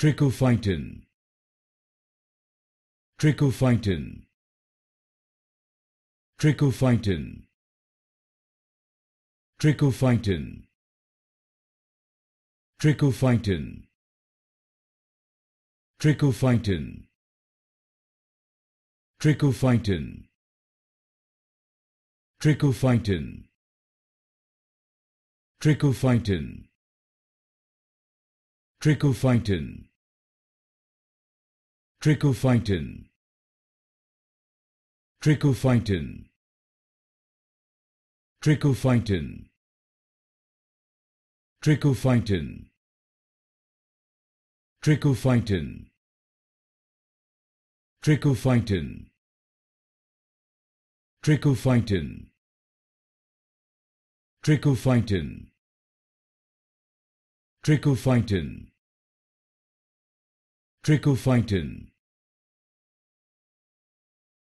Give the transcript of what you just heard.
Trichophyton Trichophyton Trichophyton Trichophyton Trichophyton Trichophyton Trichophyton Trichophyton Trichophyton Trichophyton Trichophyton Trichophyton Trichophyton Trichophyton Trichophyton Trichophyton Trichophyton Trichophyton Trichophyton Trichophyton